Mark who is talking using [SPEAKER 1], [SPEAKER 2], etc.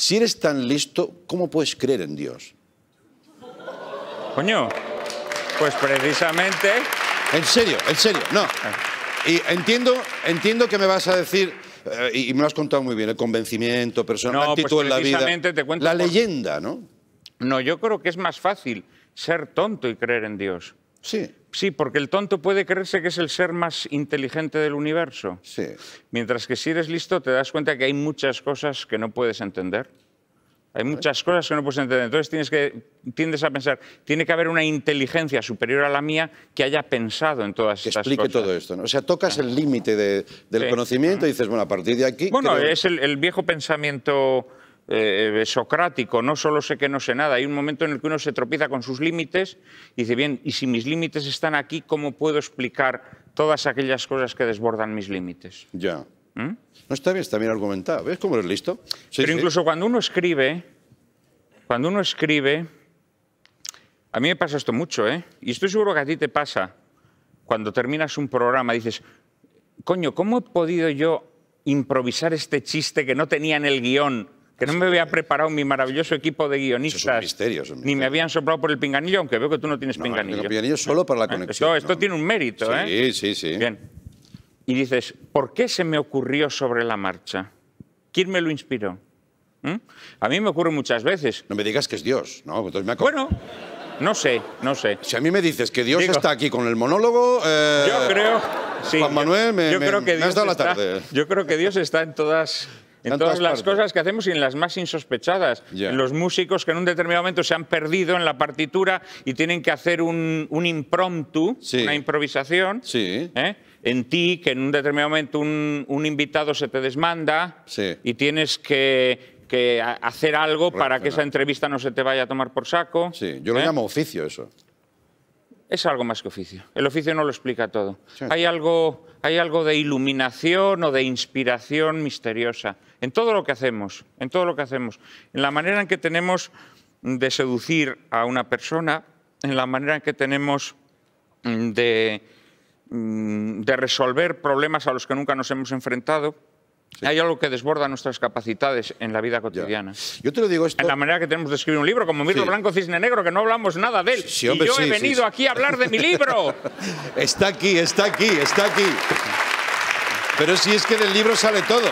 [SPEAKER 1] Si eres tan listo, ¿cómo puedes creer en Dios?
[SPEAKER 2] Coño, pues precisamente... En serio, en serio, no. Y
[SPEAKER 1] entiendo, entiendo que me vas a decir, eh, y, me lo has contado muy bien, el convencimiento personal, pues actitud en la vida,
[SPEAKER 2] la leyenda, ¿no? No, yo creo que es más fácil ser tonto y creer en Dios. Sí. Sí, porque el tonto puede creerse que es el ser más inteligente del universo. Sí. Mientras que si eres listo te das cuenta que hay muchas cosas que no puedes entender. Hay pues muchas cosas que no puedes entender. Entonces tienes que, tiendes a pensar, tiene que haber una inteligencia superior a la mía que haya pensado en todas estas cosas. Que Explique todo
[SPEAKER 1] esto. ¿no? O sea, tocas el límite del conocimiento y dices, bueno, a partir de aquí... Bueno, es
[SPEAKER 2] el, viejo pensamiento eh, eh, socrático, no solo sé que no sé nada. Hay un momento en el que uno se tropieza con sus límites y dice, bien, y si mis límites están aquí, ¿cómo puedo explicar todas aquellas cosas que desbordan mis límites? Ya. ¿Mm? No está bien, está bien argumentado. ¿Ves cómo eres listo? Pero incluso cuando uno escribe, cuando uno escribe, a mí me pasa esto mucho, ¿eh? Y estoy seguro que a ti te pasa. Cuando terminas un programa dices, coño, ¿cómo he podido yo improvisar este chiste que no tenía en el guión? que no me había preparado mi maravilloso equipo de guionistas. Ni me habían soplado por el pinganillo, aunque veo que tú no tienes pinganillo. pinganillo solo para la ah, conexión. Esto, esto tiene un mérito, ¿eh? Sí, sí, sí. Bien. Y dices, ¿por qué se me ocurrió sobre la marcha? ¿Quién me lo inspiró? ¿Mm? A mí me ocurre muchas veces. No me digas que es Dios, ¿no? Pues entonces me bueno, no sé,
[SPEAKER 1] no sé. Si a mí me dices que Dios está aquí con el monólogo... Eh, yo creo... Juan Manuel, me, la tarde.
[SPEAKER 2] Yo creo que Dios está en todas en todas las cosas que hacemos y en las más insospechadas. En los músicos que en un determinado momento se han perdido en la partitura y tienen que hacer un, impromptu, una improvisación. ¿eh? En ti, que en un determinado momento un, invitado se te desmanda y tienes que hacer algo para que esa entrevista no se te vaya a tomar por saco. yo lo ¿eh? llamo oficio eso es algo más que oficio. El oficio no lo explica todo. Hay, algo, de iluminación o de inspiración misteriosa en todo lo que hacemos, en todo lo que hacemos, en la manera en que tenemos de seducir a una persona, en la manera en que tenemos mm, mm, de resolver problemas a los que nunca nos hemos enfrentado, hay algo que desborda nuestras capacidades en la vida cotidiana. Yo te lo digo esto... En la manera que tenemos de escribir un libro, como Mirlo Blanco Cisne Negro, que no hablamos nada de él. yo he venido aquí a hablar de mi libro. está aquí, está aquí, está aquí.
[SPEAKER 1] Pero si es que del libro sale todo.